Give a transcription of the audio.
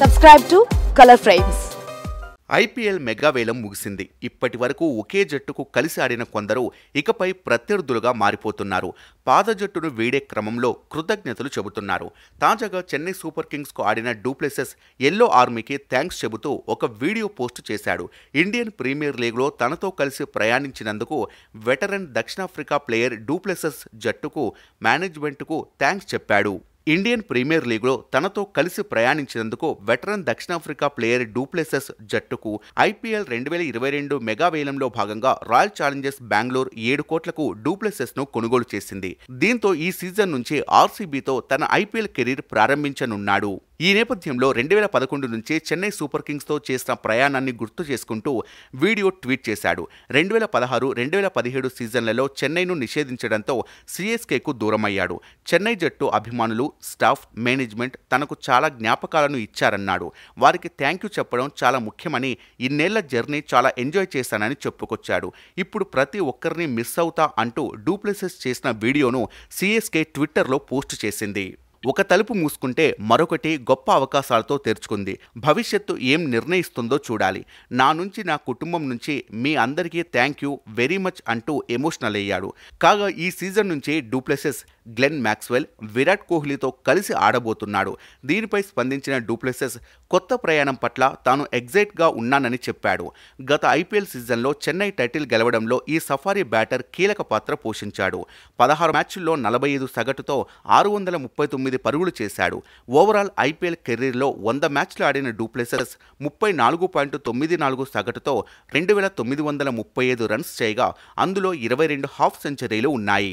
subscribe to colour frames IPL మెగావేలం ముగిసింది ఇప్పటి వరకు ఒకే జట్టుకు కలిసి ఆడిన కొందరు ఇకపై ప్రత్యర్థులుగా మారిపోతున్నారు పాద జట్టును వీడే క్రమంలో కృతజ్ఞతలు చెబుతున్నారు తాజాగా చెన్నై సూపర్ కింగ్స్కు ఆడిన డూప్లెసెస్ ఎల్లో ఆర్మీకి థ్యాంక్స్ చెబుతూ ఒక వీడియో పోస్ట్ చేశాడు ఇండియన్ ప్రీమియర్ లీగ్లో తనతో కలిసి ప్రయాణించినందుకు వెటరన్ దక్షిణాఫ్రికా ప్లేయర్ డూప్లెసెస్ జట్టుకు మేనేజ్మెంట్కు థ్యాంక్స్ చెప్పాడు ఇండియన్ ప్రీమియర్ లీగ్లో తనతో కలిసి ప్రయాణించినందుకు వెటరన్ దక్షిణాఫ్రికా ప్లేయర్ డూప్లెసెస్ జట్టుకు ఐపీఎల్ రెండు వేల ఇరవై రెండు మెగా భాగంగా రాయల్ ఛాలెంజర్స్ బెంగళూరు ఏడు కోట్లకు డూప్లెసెస్ ను కొనుగోలు చేసింది దీంతో ఈ సీజన్ నుంచి ఆర్సీబీతో తన ఐపీఎల్ కెరీర్ ప్రారంభించనున్నాడు ఈ నేపథ్యంలో రెండు వేల పదకొండు నుంచే చెన్నై సూపర్ కింగ్స్తో చేసిన ప్రయాణాన్ని గుర్తు చేసుకుంటూ వీడియో ట్వీట్ చేశాడు రెండు వేల పదహారు రెండు వేల పదిహేడు సీజన్లలో చెన్నైను నిషేధించడంతో సిఎస్కేకు దూరమయ్యాడు చెన్నై జట్టు అభిమానులు స్టాఫ్ మేనేజ్మెంట్ తనకు చాలా జ్ఞాపకాలను ఇచ్చారన్నాడు వారికి థ్యాంక్ యూ చెప్పడం చాలా ముఖ్యమని ఇన్నేళ్ల జర్నీ చాలా ఎంజాయ్ చేశానని చెప్పుకొచ్చాడు ఇప్పుడు ప్రతి ఒక్కరిని మిస్ అవుతా అంటూ డూప్లెసెస్ చేసిన వీడియోను సిఎస్కే ట్విట్టర్లో పోస్ట్ చేసింది ఒక తలుపు మూసుకుంటే మరొకటి గొప్ప అవకాశాలతో తెరుచుకుంది భవిష్యత్తు ఏం నిర్ణయిస్తుందో చూడాలి నా నుంచి నా కుటుంబం నుంచి మీ అందరికీ థ్యాంక్ యూ వెరీ మచ్ అంటూ ఎమోషనల్ అయ్యాడు కాగా ఈ సీజన్ నుంచి డూప్లెసెస్ గ్లెన్ మ్యాక్స్వెల్ విరాట్ కోహ్లీతో కలిసి ఆడబోతున్నాడు దీనిపై స్పందించిన డూప్లెసెస్ కొత్త ప్రయాణం పట్ల తాను ఎగ్జైట్గా ఉన్నానని చెప్పాడు గత ఐపీఎల్ సీజన్లో చెన్నై టైటిల్ గెలవడంలో ఈ సఫారీ బ్యాటర్ కీలక పాత్ర పోషించాడు పదహారు మ్యాచ్ల్లో నలభై ఐదు సగటుతో ఆరు వందల ముప్పై తొమ్మిది పరుగులు చేశాడు ఓవరాల్ ఐపీఎల్ కెరీర్లో వంద మ్యాచ్లు ఆడిన డూప్లెసెస్ ముప్పై నాలుగు పాయింట్ తొమ్మిది నాలుగు సగటుతో రెండు వేల తొమ్మిది వందల ముప్పై ఐదు రన్స్ చేయగా అందులో ఇరవై రెండు హాఫ్ సెంచరీలు ఉన్నాయి